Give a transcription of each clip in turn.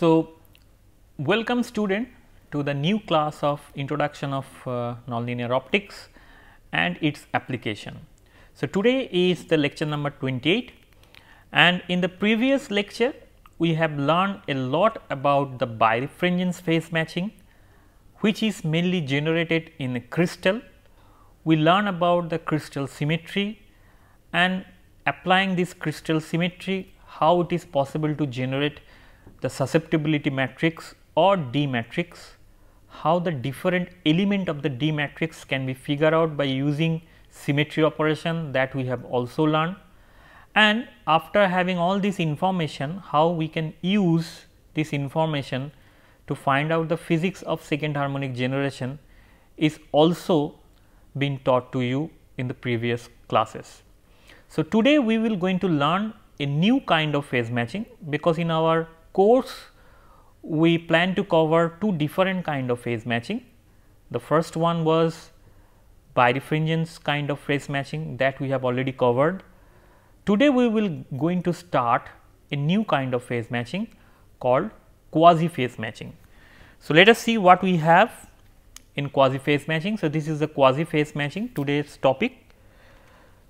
So, welcome student to the new class of introduction of uh, nonlinear optics and its application. So, today is the lecture number 28 and in the previous lecture we have learned a lot about the birefringence phase matching which is mainly generated in a crystal. We learn about the crystal symmetry and applying this crystal symmetry how it is possible to generate the susceptibility matrix or D matrix, how the different element of the D matrix can be figured out by using symmetry operation that we have also learned. And after having all this information, how we can use this information to find out the physics of second harmonic generation is also been taught to you in the previous classes. So, today we will going to learn a new kind of phase matching because in our course we plan to cover two different kind of phase matching. The first one was birefringence kind of phase matching that we have already covered. Today we will going to start a new kind of phase matching called quasi phase matching. So, let us see what we have in quasi phase matching. So, this is the quasi phase matching today's topic.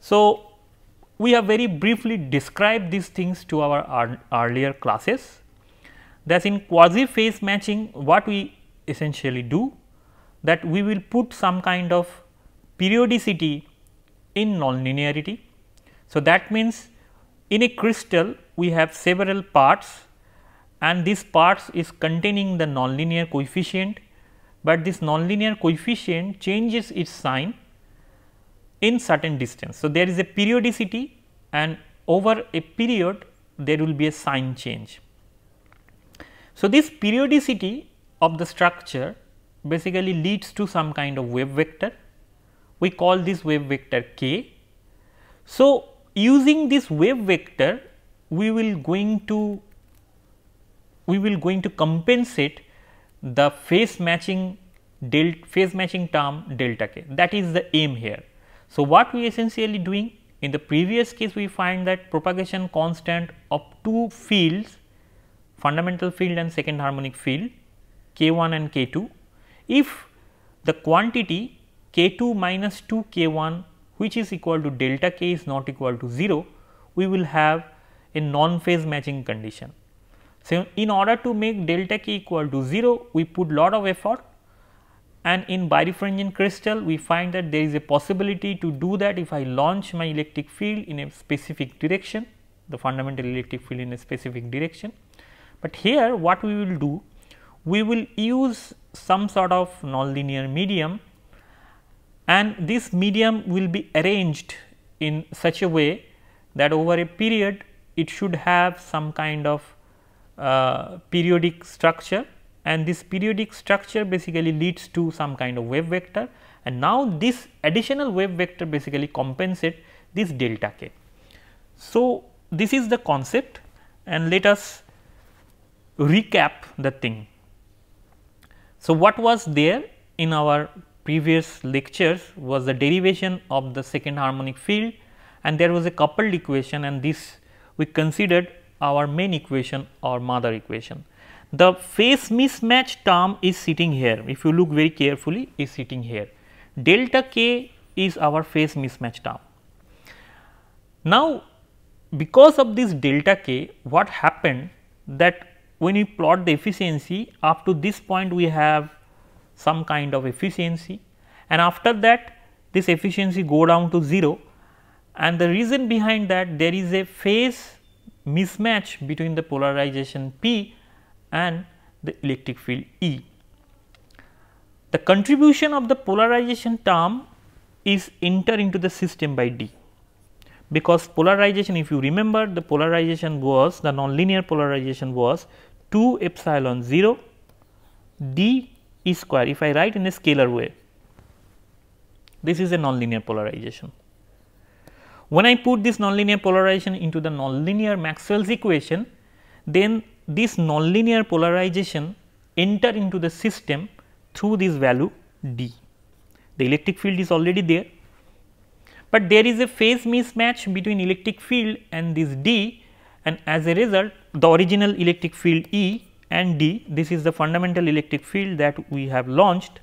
So, we have very briefly described these things to our earlier classes. Thus, in quasi phase matching what we essentially do that we will put some kind of periodicity in nonlinearity. So, that means in a crystal we have several parts and this parts is containing the nonlinear coefficient, but this nonlinear coefficient changes its sign in certain distance. So, there is a periodicity and over a period there will be a sign change. So, this periodicity of the structure basically leads to some kind of wave vector. We call this wave vector k. So, using this wave vector we will going to we will going to compensate the phase matching delta phase matching term delta k that is the aim here. So, what we essentially doing in the previous case we find that propagation constant of two fields fundamental field and second harmonic field k1 and k2 if the quantity k2 minus 2 k1 which is equal to delta k is not equal to 0 we will have a non phase matching condition. So, in order to make delta k equal to 0 we put lot of effort and in birefringent crystal we find that there is a possibility to do that if I launch my electric field in a specific direction the fundamental electric field in a specific direction but here what we will do, we will use some sort of nonlinear medium and this medium will be arranged in such a way that over a period it should have some kind of uh, periodic structure and this periodic structure basically leads to some kind of wave vector and now this additional wave vector basically compensate this delta k. So, this is the concept and let us recap the thing. So, what was there in our previous lectures was the derivation of the second harmonic field and there was a coupled equation and this we considered our main equation or mother equation. The phase mismatch term is sitting here if you look very carefully is sitting here delta k is our phase mismatch term. Now, because of this delta k what happened that when you plot the efficiency up to this point we have some kind of efficiency and after that this efficiency go down to 0 and the reason behind that there is a phase mismatch between the polarization P and the electric field E. The contribution of the polarization term is enter into the system by D because polarization if you remember the polarization was the nonlinear polarization was 2 epsilon 0 d e square if I write in a scalar way. This is a nonlinear polarization. When I put this nonlinear polarization into the nonlinear Maxwell's equation, then this nonlinear polarization enter into the system through this value d. The electric field is already there, but there is a phase mismatch between electric field and this d and as a result the original electric field E and D, this is the fundamental electric field that we have launched.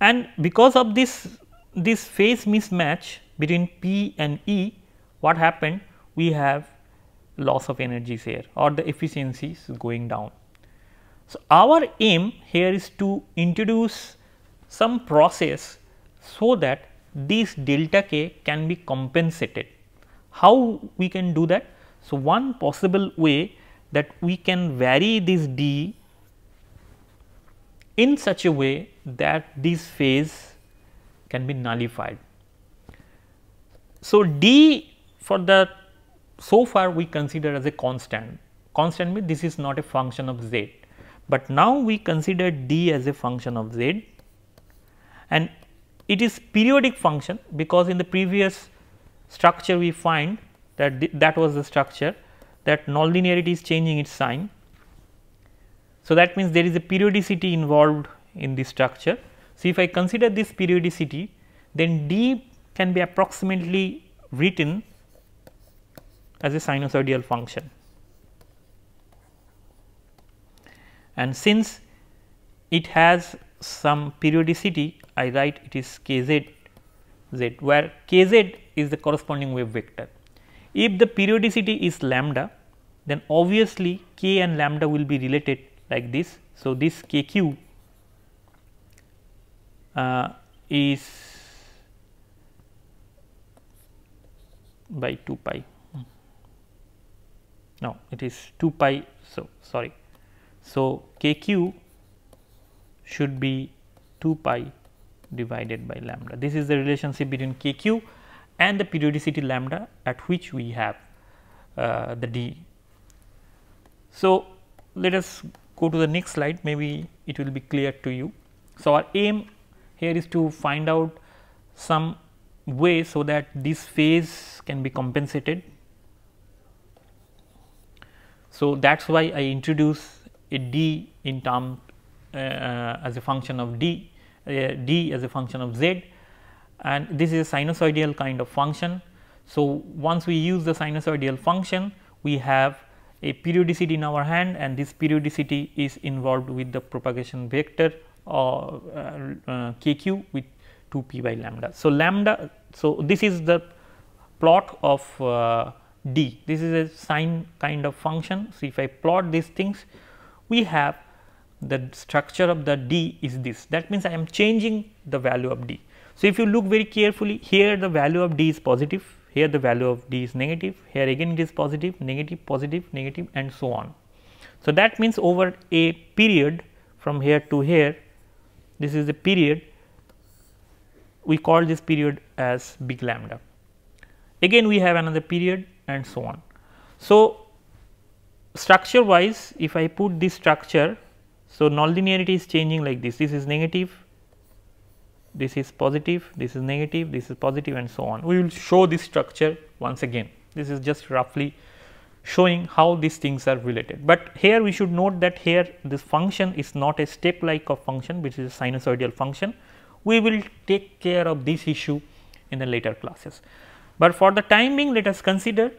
And because of this, this phase mismatch between P and E, what happened? We have loss of energies here or the efficiencies going down. So, our aim here is to introduce some process so that this delta k can be compensated. How we can do that? So, one possible way that we can vary this d in such a way that this phase can be nullified. So, d for the so far we consider as a constant, constant means this is not a function of z, but now we consider d as a function of z and it is periodic function because in the previous structure we find that th that was the structure that nonlinearity is changing its sign. So, that means there is a periodicity involved in this structure. So, if I consider this periodicity then d can be approximately written as a sinusoidal function. And since it has some periodicity I write it is kz z where kz is the corresponding wave vector. If the periodicity is lambda, then obviously k and lambda will be related like this. So, this k q uh, is by 2 pi. No, it is 2 pi. So, sorry. So, k q should be 2 pi divided by lambda. This is the relationship between k q and the periodicity lambda at which we have uh, the d. So, let us go to the next slide maybe it will be clear to you. So, our aim here is to find out some way so that this phase can be compensated. So, that is why I introduce a d in term uh, as a function of d, uh, d as a function of z and this is a sinusoidal kind of function. So, once we use the sinusoidal function we have a periodicity in our hand and this periodicity is involved with the propagation vector or uh, uh, kq with 2 p by lambda. So, lambda so this is the plot of uh, d this is a sine kind of function. So, if I plot these things we have the structure of the d is this that means I am changing the value of d. So, if you look very carefully here the value of d is positive, here the value of d is negative, here again it is positive, negative, positive, negative and so on. So, that means over a period from here to here this is the period we call this period as big lambda. Again we have another period and so on. So, structure wise if I put this structure so nonlinearity is changing like this this is negative this is positive, this is negative, this is positive and so on. We will show this structure once again. This is just roughly showing how these things are related. But here we should note that here this function is not a step like of function which is a sinusoidal function. We will take care of this issue in the later classes. But for the time being let us consider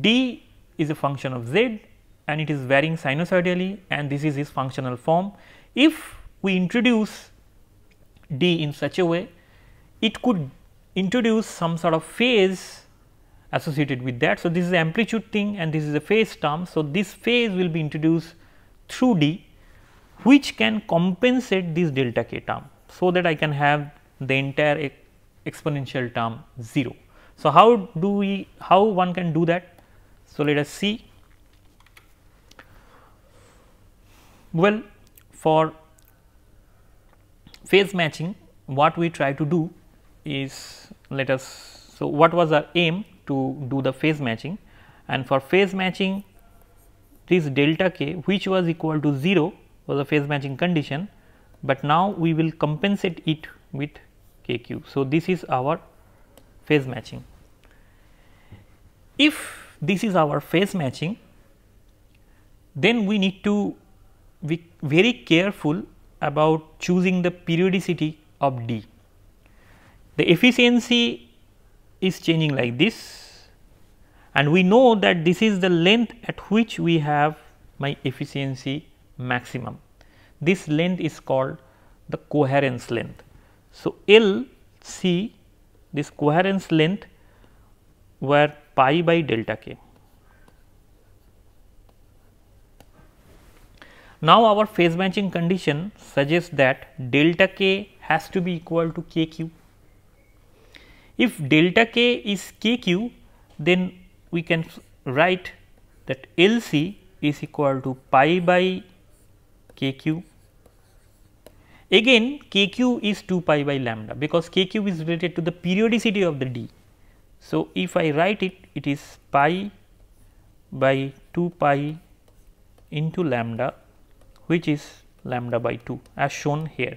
d is a function of z and it is varying sinusoidally and this is its functional form. If we introduce d in such a way, it could introduce some sort of phase associated with that. So, this is the amplitude thing and this is the phase term. So, this phase will be introduced through d which can compensate this delta k term. So, that I can have the entire e exponential term 0. So, how do we how one can do that? So, let us see. Well, for phase matching what we try to do is let us. So, what was our aim to do the phase matching and for phase matching this delta k which was equal to 0 was a phase matching condition, but now we will compensate it with k q. So, this is our phase matching. If this is our phase matching then we need to be very careful about choosing the periodicity of D. The efficiency is changing like this and we know that this is the length at which we have my efficiency maximum. This length is called the coherence length. So, L C this coherence length where pi by delta k. Now, our phase matching condition suggests that delta k has to be equal to kq. If delta k is kq, then we can write that LC is equal to pi by kq. Again kq is 2 pi by lambda because kq is related to the periodicity of the d. So, if I write it, it is pi by 2 pi into lambda which is lambda by 2 as shown here.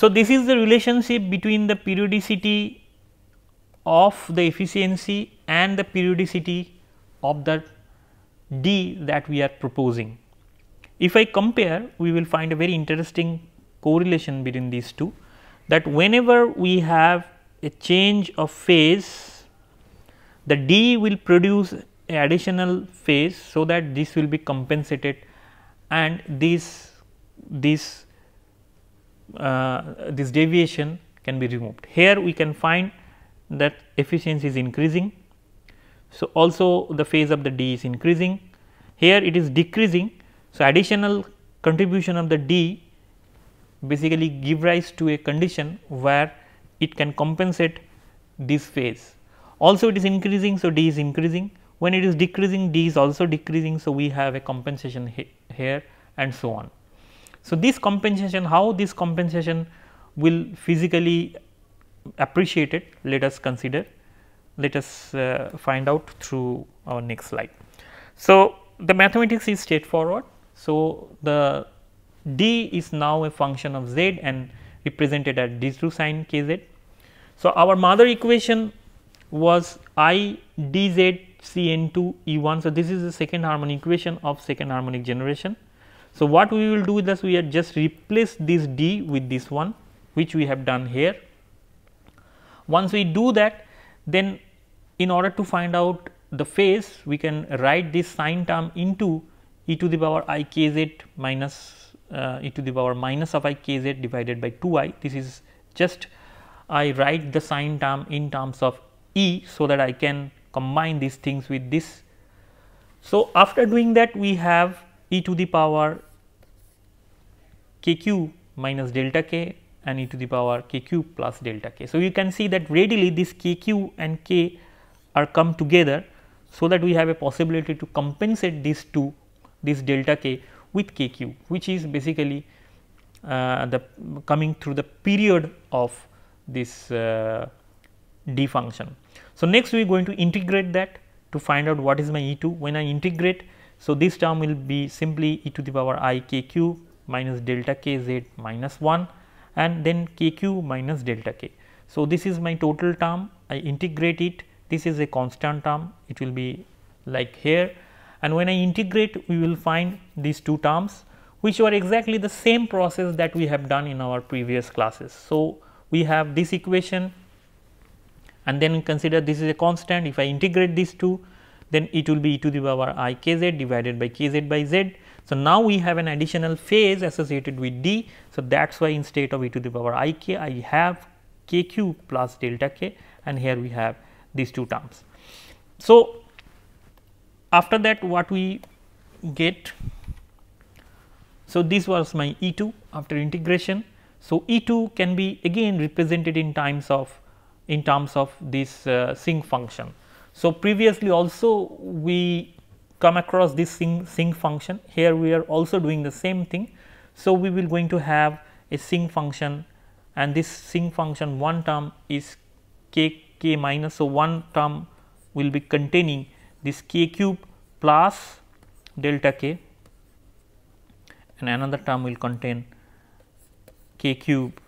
So, this is the relationship between the periodicity of the efficiency and the periodicity of the D that we are proposing. If I compare we will find a very interesting correlation between these two that whenever we have a change of phase the D will produce additional phase so that this will be compensated and this this uh, this deviation can be removed. Here we can find that efficiency is increasing. So, also the phase of the D is increasing. Here it is decreasing. So, additional contribution of the D basically give rise to a condition where it can compensate this phase. Also it is increasing. So, D is increasing when it is decreasing d is also decreasing so we have a compensation he here and so on. So, this compensation how this compensation will physically appreciate it let us consider let us uh, find out through our next slide. So, the mathematics is straightforward. So, the d is now a function of z and represented as d2 sine kz. So, our mother equation was i dz Cn2 E1. So, this is the second harmonic equation of second harmonic generation. So, what we will do is we are just replace this D with this one which we have done here. Once we do that then in order to find out the phase we can write this sine term into e to the power i k z minus uh, e to the power minus of i k z divided by 2 i. This is just I write the sine term in terms of e so that I can combine these things with this. So, after doing that we have e to the power kq minus delta k and e to the power kq plus delta k. So, you can see that readily this kq and k are come together. So, that we have a possibility to compensate these two this delta k with kq which is basically uh, the coming through the period of this uh, d function. So, next we are going to integrate that to find out what is my E2 when I integrate. So, this term will be simply e to the power i k q minus delta k z minus 1 and then k q minus delta k. So, this is my total term I integrate it this is a constant term it will be like here and when I integrate we will find these two terms which were exactly the same process that we have done in our previous classes. So, we have this equation and then consider this is a constant if I integrate these two then it will be e to the power i k z divided by k z by z. So, now we have an additional phase associated with d. So, that is why instead of e to the power i k I have k q plus delta k and here we have these two terms. So, after that what we get. So, this was my E 2 after integration. So, E 2 can be again represented in times of in terms of this uh, sync function. So, previously also we come across this sync, sync function here we are also doing the same thing. So, we will going to have a sync function and this sync function one term is k k minus. So, one term will be containing this k cube plus delta k and another term will contain k cube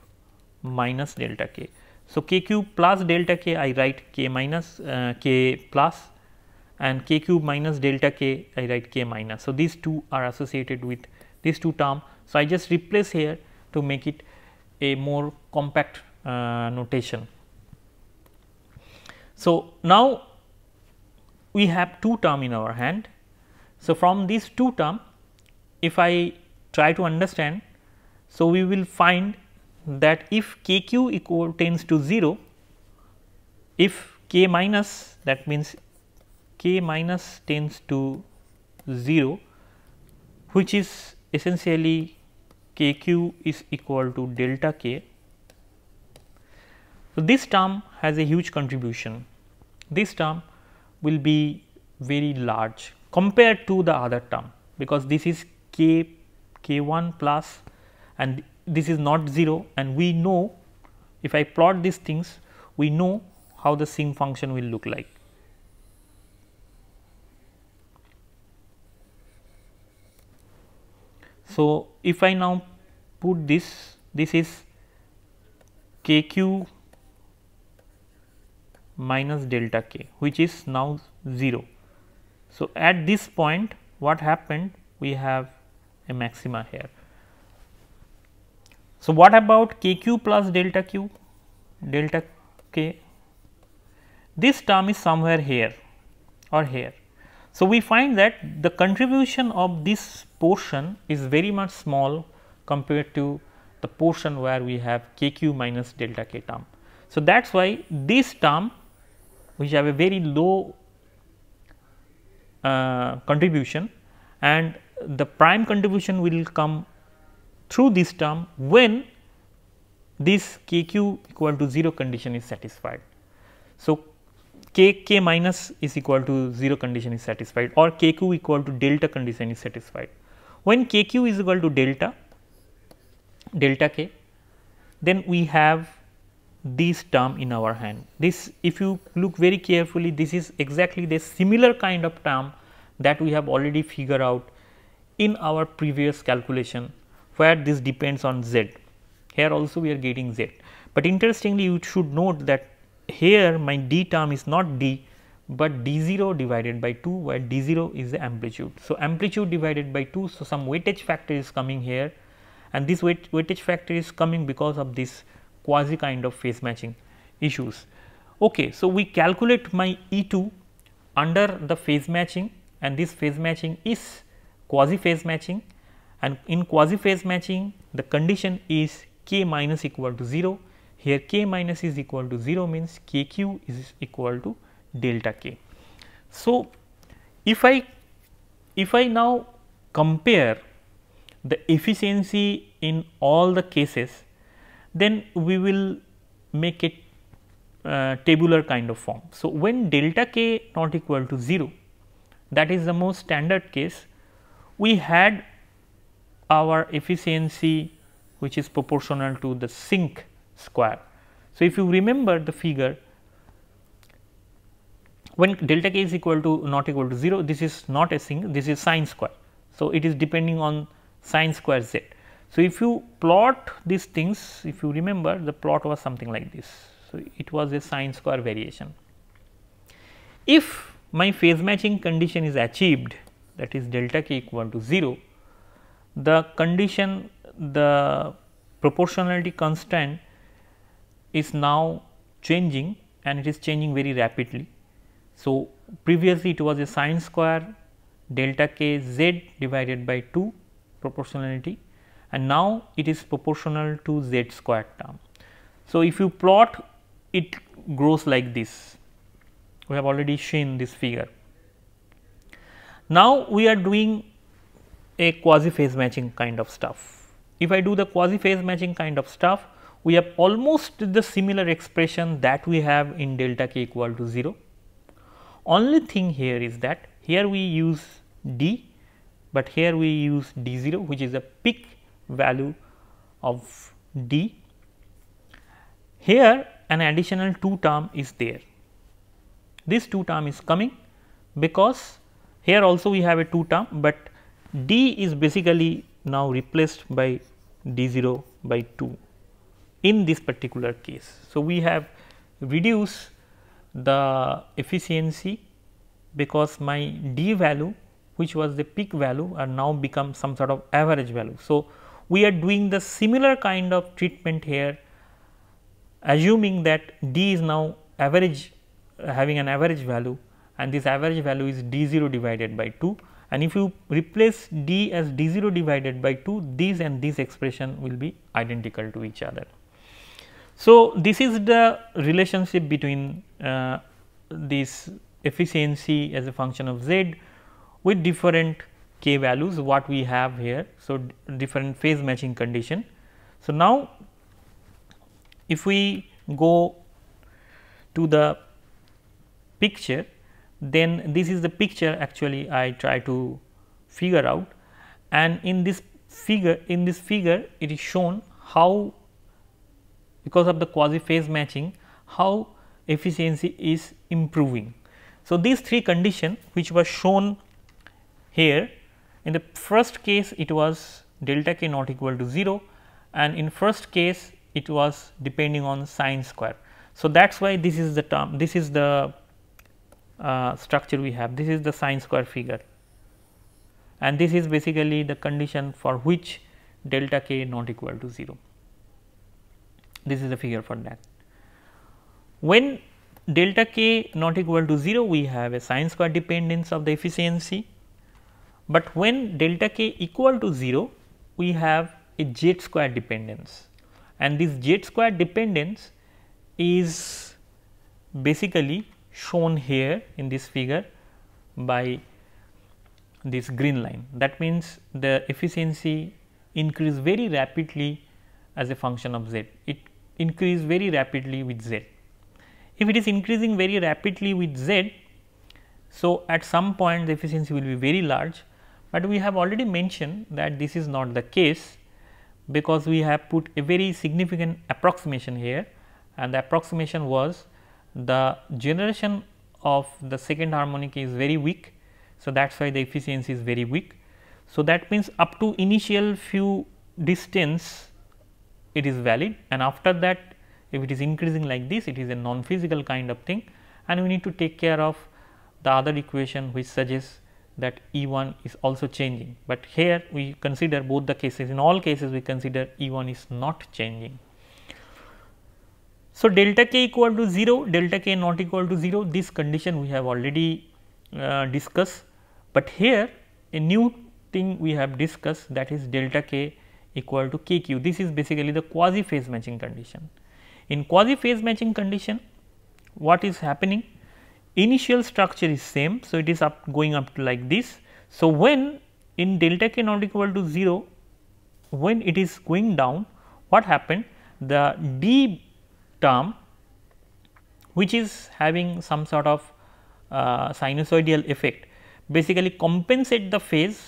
minus delta k. So, k cube plus delta k I write k minus uh, k plus and k cube minus delta k I write k minus. So, these two are associated with these two term. So, I just replace here to make it a more compact uh, notation. So, now we have two term in our hand. So, from these two term if I try to understand. So, we will find that if k q equal tends to 0, if k minus that means k minus tends to 0 which is essentially k q is equal to delta k. So, this term has a huge contribution. This term will be very large compared to the other term because this is k k 1 plus and this is not 0 and we know if I plot these things we know how the sim function will look like. So, if I now put this this is kq minus delta k which is now 0. So, at this point what happened we have a maxima here. So, what about kq plus delta q delta k? This term is somewhere here or here. So, we find that the contribution of this portion is very much small compared to the portion where we have kq minus delta k term. So, that is why this term which have a very low uh, contribution and the prime contribution will come through this term when this k q equal to 0 condition is satisfied. So, k k minus is equal to 0 condition is satisfied or k q equal to delta condition is satisfied. When k q is equal to delta delta k then we have this term in our hand. This if you look very carefully this is exactly the similar kind of term that we have already figured out in our previous calculation where this depends on z. Here also we are getting z, but interestingly you should note that here my d term is not d, but d0 divided by 2 where d0 is the amplitude. So, amplitude divided by 2. So, some weightage factor is coming here and this weight, weightage factor is coming because of this quasi kind of phase matching issues. Okay, so, we calculate my E2 under the phase matching and this phase matching is quasi phase matching and in quasi phase matching the condition is k minus equal to 0 here k minus is equal to 0 means kq is equal to delta k. So, if I if I now compare the efficiency in all the cases then we will make it uh, tabular kind of form. So, when delta k not equal to 0 that is the most standard case we had our efficiency which is proportional to the sink square. So, if you remember the figure when delta k is equal to not equal to 0 this is not a sink this is sine square. So, it is depending on sine square z. So, if you plot these things if you remember the plot was something like this. So, it was a sine square variation. If my phase matching condition is achieved that is delta k equal to 0 the condition the proportionality constant is now changing and it is changing very rapidly. So, previously it was a sine square delta k z divided by 2 proportionality and now it is proportional to z square term. So, if you plot it grows like this, we have already seen this figure. Now, we are doing a quasi phase matching kind of stuff. If I do the quasi phase matching kind of stuff, we have almost the similar expression that we have in delta k equal to 0. Only thing here is that here we use d, but here we use d 0 which is a peak value of d. Here an additional 2 term is there. This 2 term is coming because here also we have a 2 term, but d is basically now replaced by d 0 by 2 in this particular case. So, we have reduced the efficiency because my d value which was the peak value are now become some sort of average value. So, we are doing the similar kind of treatment here assuming that d is now average having an average value and this average value is d 0 divided by 2 and if you replace d as d0 divided by 2 these and this expression will be identical to each other. So, this is the relationship between uh, this efficiency as a function of z with different k values what we have here. So, different phase matching condition. So, now if we go to the picture then this is the picture actually I try to figure out and in this figure in this figure it is shown how because of the quasi phase matching how efficiency is improving. So, these three conditions which were shown here in the first case it was delta k not equal to 0 and in first case it was depending on sine square. So, that is why this is the term this is the uh, structure we have. This is the sine square figure and this is basically the condition for which delta k not equal to 0. This is the figure for that. When delta k not equal to 0 we have a sine square dependence of the efficiency, but when delta k equal to 0 we have a z square dependence and this z square dependence is basically shown here in this figure by this green line. That means, the efficiency increase very rapidly as a function of z. It increase very rapidly with z. If it is increasing very rapidly with z, so at some point the efficiency will be very large, but we have already mentioned that this is not the case because we have put a very significant approximation here and the approximation was the generation of the second harmonic is very weak. So, that is why the efficiency is very weak. So, that means up to initial few distance it is valid and after that if it is increasing like this it is a non-physical kind of thing and we need to take care of the other equation which suggests that E 1 is also changing, but here we consider both the cases in all cases we consider E 1 is not changing. So, delta k equal to 0, delta k not equal to 0, this condition we have already uh, discussed, but here a new thing we have discussed that is delta k equal to kq. This is basically the quasi phase matching condition. In quasi phase matching condition, what is happening? Initial structure is same, so it is up going up to like this. So, when in delta k not equal to 0, when it is going down, what happened? The d term which is having some sort of uh, sinusoidal effect basically compensate the phase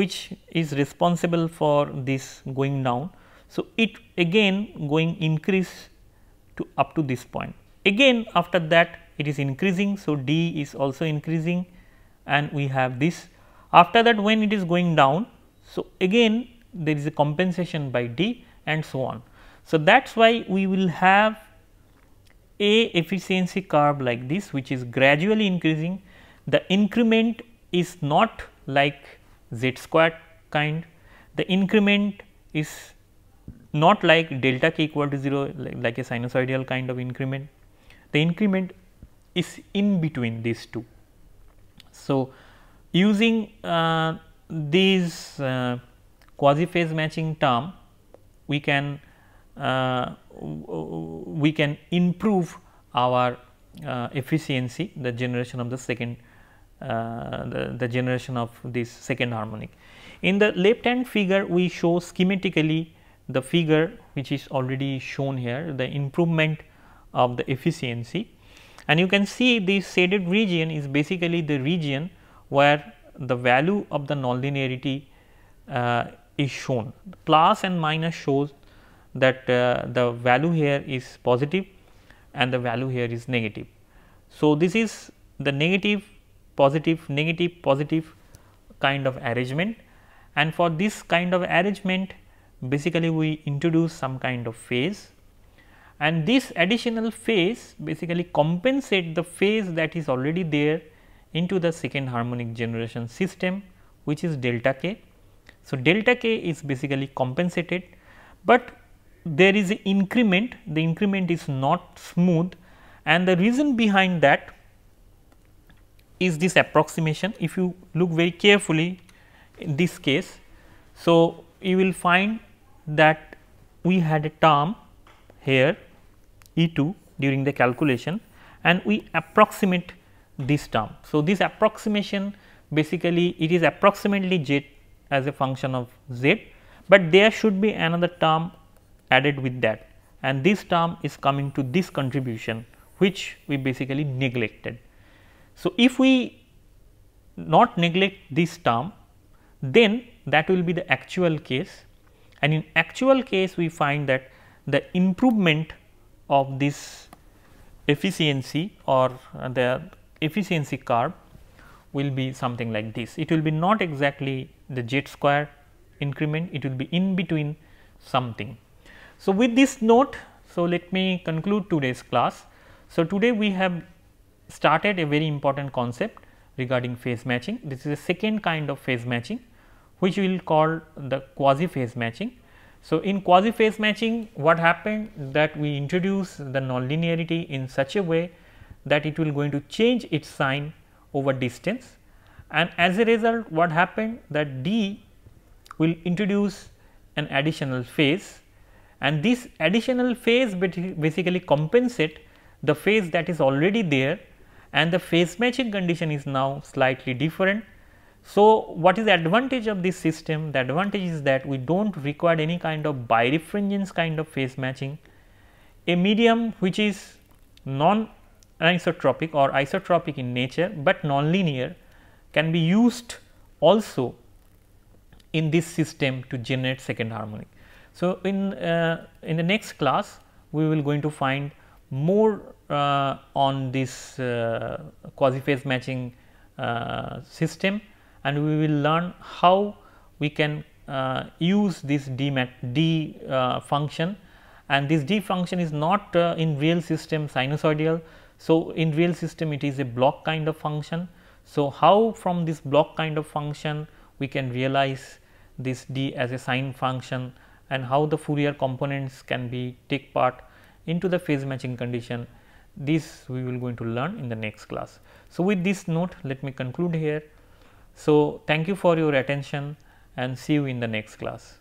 which is responsible for this going down. So, it again going increase to up to this point again after that it is increasing. So, d is also increasing and we have this after that when it is going down. So, again there is a compensation by d and so on. So, that is why we will have a efficiency curve like this which is gradually increasing the increment is not like z square kind the increment is not like delta k equal to 0 like, like a sinusoidal kind of increment the increment is in between these two. So, using uh, these uh, quasi phase matching term we can uh, we can improve our uh, efficiency the generation of the second uh, the, the generation of this second harmonic. In the left hand figure we show schematically the figure which is already shown here the improvement of the efficiency and you can see this shaded region is basically the region where the value of the nonlinearity uh, is shown. Plus and minus shows that uh, the value here is positive and the value here is negative. So, this is the negative positive negative positive kind of arrangement and for this kind of arrangement basically we introduce some kind of phase and this additional phase basically compensate the phase that is already there into the second harmonic generation system which is delta k. So, delta k is basically compensated, but there is an increment, the increment is not smooth and the reason behind that is this approximation. If you look very carefully in this case, so you will find that we had a term here E 2 during the calculation and we approximate this term. So, this approximation basically it is approximately z as a function of z, but there should be another term added with that and this term is coming to this contribution which we basically neglected. So, if we not neglect this term then that will be the actual case and in actual case we find that the improvement of this efficiency or the efficiency curve will be something like this. It will be not exactly the z square increment, it will be in between something. So, with this note, so let me conclude today's class. So, today we have started a very important concept regarding phase matching. This is a second kind of phase matching which we will call the quasi phase matching. So, in quasi phase matching what happened that we introduce the nonlinearity in such a way that it will going to change its sign over distance and as a result what happened that D will introduce an additional phase and this additional phase basically compensate the phase that is already there and the phase matching condition is now slightly different. So, what is the advantage of this system? The advantage is that we do not require any kind of birefringence kind of phase matching. A medium which is non-anisotropic or isotropic in nature, but non-linear can be used also in this system to generate second harmonic. So, in, uh, in the next class we will going to find more uh, on this uh, quasi phase matching uh, system and we will learn how we can uh, use this d, mat d uh, function and this d function is not in real system sinusoidal. So, in real system it is a block kind of function. So, how from this block kind of function we can realize this d as a sine function and how the Fourier components can be take part into the phase matching condition this we will going to learn in the next class. So, with this note let me conclude here. So, thank you for your attention and see you in the next class.